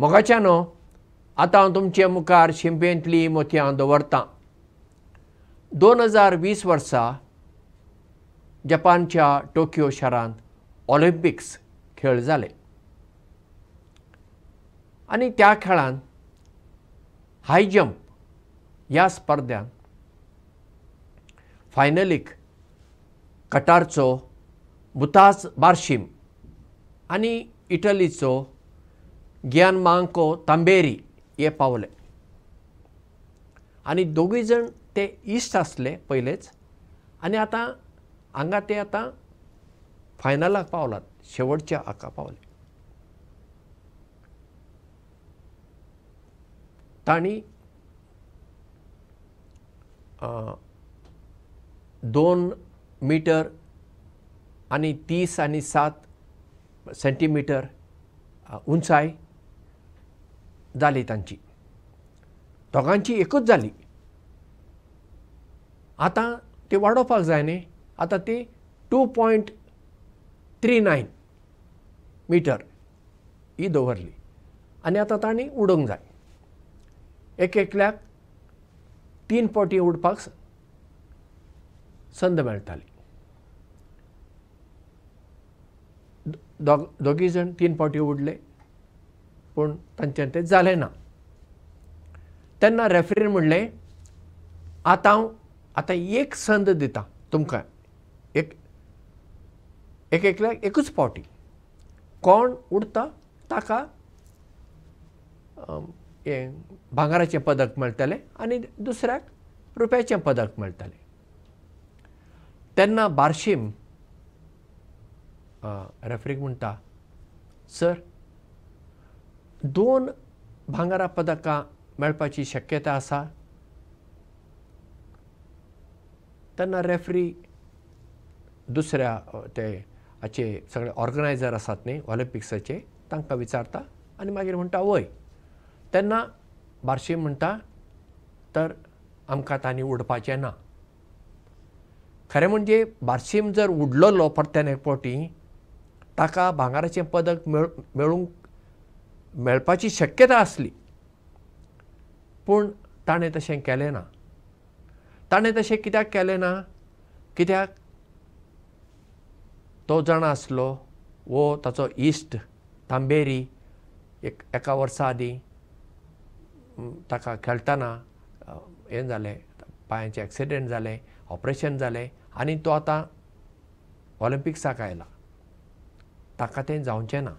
न्हू आतां हांव तुमचे मुखार शिंपेंतली मोतयां दवरतां दोन हजार वीस वर्सा जपानच्या टोकियो शारांत ऑलिंपिक्स खेळ जाले आनी त्या खेळांत हाय जंप ह्या स्पर्ध्यांत फायनलीक कटारचो बुताज बार्शीम आनी इटलीचो ज्ञान मांको तांबेरी हे पावले आणि दोगूय जण ते इश्ट असले पहिलेच आणि आता हांगा ते आता फायनलाक पावलात शेवटच्या आका पावले तांणी दोन मीटर आणि तीस आणि सात सेंटीमीटर उंचाय जाली तांची दोगांची एकच जाली आतां ते वाडोवपाक जाय न्ही आतां ती two point three nine meter ही दवरली आनी आतां तांणी उडोवंक जाय एक एकल्याक तीन पावटी उडपाक संद मेळटाली दोग दोगी जाण तीन पावटी उडले पूण तांच्यान तें जालें ना तेन्ना रेफरी म्हणलें आतां हांव आतां एक संद दिता, तुमकां एक एक एकल्याक एकूच पावटी कोण उरता ताका हें भांगराचें पदक मेळटलें आनी दुसऱ्याक रुपयाचें पदक मेळटलें तेन्ना बार्शीम रेफ्रीक म्हणटा सर दोन भांगरां पदकां मेळपाची शक्यता आसा तेन्ना रेफ्री दुसऱ्या ते हाचे सगळे ऑर्गनायझर आसात न्ही ऑलिंपिक्साचे तांकां विचारता आनी मागीर म्हणटा वय तेन्ना बार्शी म्हणटा तर आमकां तांणी उडपाचें ना खरें म्हणजे बार्शीम जर उडलोलो परत्यान एक पावटी ताका भांगराचें पदक मेळ मेळूंक मेळपाची शक्यता आसली पूण ताणें तशें केलें ना ताणें तशें कित्याक केलें ना कित्याक तो जाण आसलो वो ताचो इश्ट तांबेरी एक एका वर्सा आदीं ताका खेळटना हें जालें पांयाचें एक्सिडेंट जालें ऑपरेशन जालें आनी तो आतां ऑलिंपिक्साक आयला ताका तें जावचें ना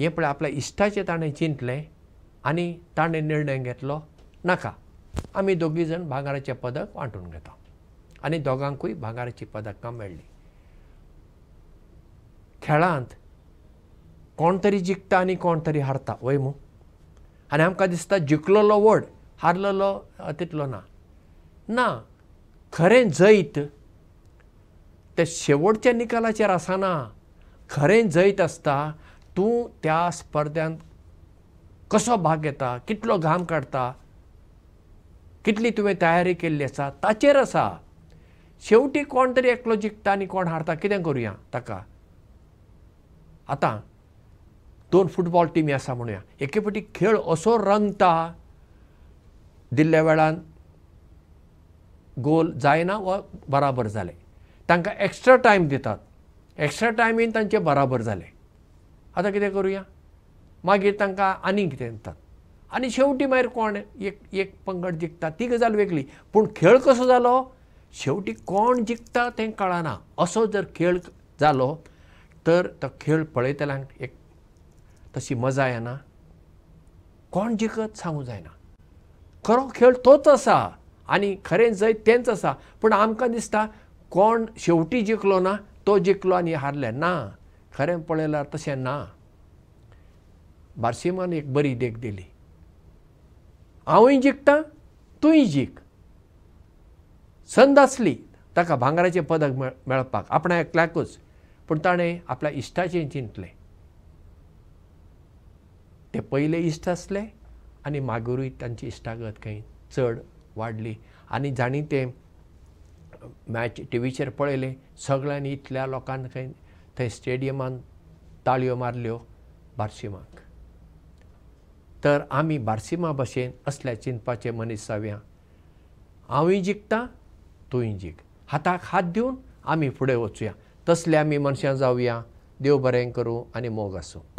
हे पळय आपल्या इश्टाचें ताणें चिंतलें आनी ताणें निर्णय घेतलो नाका आमी दोगी जाण भांगाराचें पदक वांटून घेता आनी दोगांकूय भांगाराची पदकां मेळ्ळी खेळांत कोण तरी जिखता आनी कोण तरी हारता वय मू आनी आमकां दिसता जिखललो व्हड हारलेलो तितलो ना ना खरें जैत ते शेवटच्या निकालाचेर आसना खरें जैत आसता तू त्या स्पर्ध्यांत कसो भाग घेता कितलो घाम काढता कितली तुवें तयारी केल्ली आसा ताचेर आसा शेवटी कोण तरी एकलो जिखता आनी कोण हारता कितें करुया ताका आतां दोन फुटबॉल टिमी आसा म्हणूया एके फावटी खेळ असो रंगता दिल्ल्या वेळान गोल जायना वा बराबर झाले तांकां एक्स्ट्रा टायम दितात एक्स्ट्रा टायमीन तांचे बराबर झाले आता कितें करुया मागीर तांकां आनीक कितें दितात आनी शेवटी मागीर कोण एक एक पंगड जिखता ती गजाल वेगळी पूण खेळ कसो जालो शेवटी कोण जिखता तें कळना असो जर खेळ जालो तर तो खेळ पळयतल्यांक एक तशी मजा येना कोण जिखत सांगूं जायना खरो खेळ तोच आसा आनी खरें जैत तेंच आसा पूण आमकां दिसता कोण शेवटी जिखलो ना तो जिखलो आनी हारले ना खरें पळयल्यार तशें ना बार्शीमान एक बरी देख दिली हांवूय जिखतां तूंय जीख संद आसली ताका भांगराचें पदक मेळ मेळपाक आपणा एकल्याकूच पूण ताणें आपल्या इश्टाचें चिंतलें ते पयले इश्ट आसले आनी मागुरूय तांची इश्टागत खंय चड वाडली आनी जाणी ते मॅच टी व्हीचेर पळयलें सगळ्यांनी इतल्या लोकांक खंय स्टेडियमान ताळयो मारल्यो बार्शिमाक तर आमी बार्सिमा भाशेन असल्या चिंतपाचे मनीस जावया हांवूय जिखता तूंय जीख हाताक हात दिवन आमी फुडें वचुया तसले आमी मनशां जावया देव बरें करूं आनी मोग आसूं